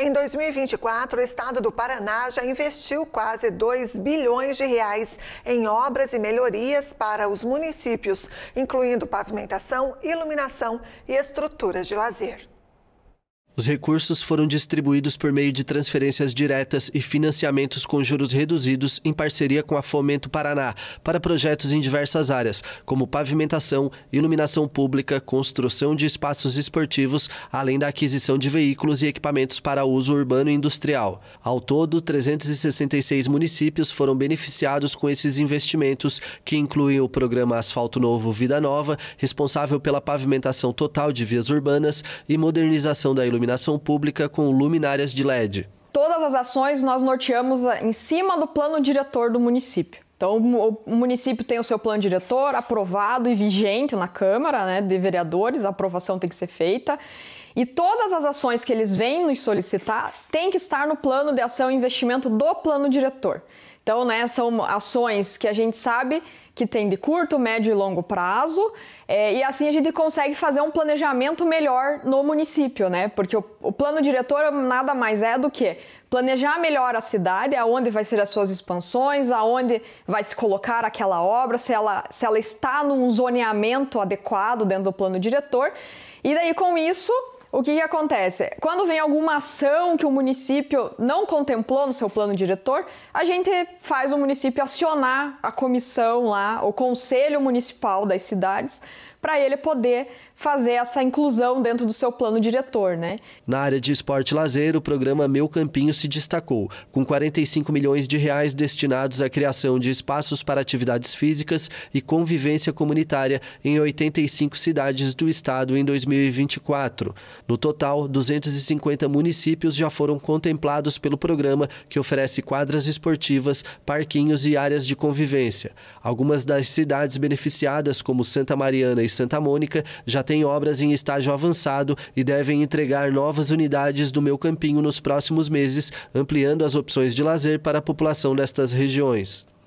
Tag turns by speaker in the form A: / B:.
A: Em 2024, o estado do Paraná já investiu quase 2 bilhões de reais em obras e melhorias para os municípios, incluindo pavimentação, iluminação e estruturas de lazer.
B: Os recursos foram distribuídos por meio de transferências diretas e financiamentos com juros reduzidos em parceria com a Fomento Paraná para projetos em diversas áreas, como pavimentação, iluminação pública, construção de espaços esportivos, além da aquisição de veículos e equipamentos para uso urbano e industrial. Ao todo, 366 municípios foram beneficiados com esses investimentos, que incluem o programa Asfalto Novo Vida Nova, responsável pela pavimentação total de vias urbanas e modernização da iluminação iluminação pública com luminárias de LED.
C: Todas as ações nós norteamos eh, em cima do plano diretor do município. Então, o município tem o seu plano diretor aprovado e vigente na Câmara né, de Vereadores, a aprovação tem que ser feita. E todas as ações que eles vêm nos solicitar têm que estar no plano de ação e investimento do plano diretor. Então, né, são ações que a gente sabe que tem de curto, médio e longo prazo, é, e assim a gente consegue fazer um planejamento melhor no município, né? Porque o, o plano diretor nada mais é do que planejar melhor a cidade, aonde vai ser as suas expansões, aonde vai se colocar aquela obra, se ela, se ela está num zoneamento adequado dentro do plano diretor. E daí, com isso, o que, que, acontece? Quando vem alguma ação que o município não contemplou no seu plano diretor, a gente faz o município acionar a comissão lá, o conselho municipal das cidades, para ele poder fazer essa inclusão dentro do seu plano diretor, né?
B: Na área de esporte lazer, o programa Meu Campinho se destacou, com 45 milhões de reais destinados à criação de espaços para atividades físicas e convivência comunitária em 85 cidades do estado em 2024. No total, 250 municípios já foram contemplados pelo programa, que oferece quadras esportivas, parquinhos e áreas de convivência. Algumas das cidades beneficiadas, como Santa Mariana e e Santa Mônica já têm obras em estágio avançado e devem entregar novas unidades do Meu Campinho nos próximos meses, ampliando as opções de lazer para a população destas regiões.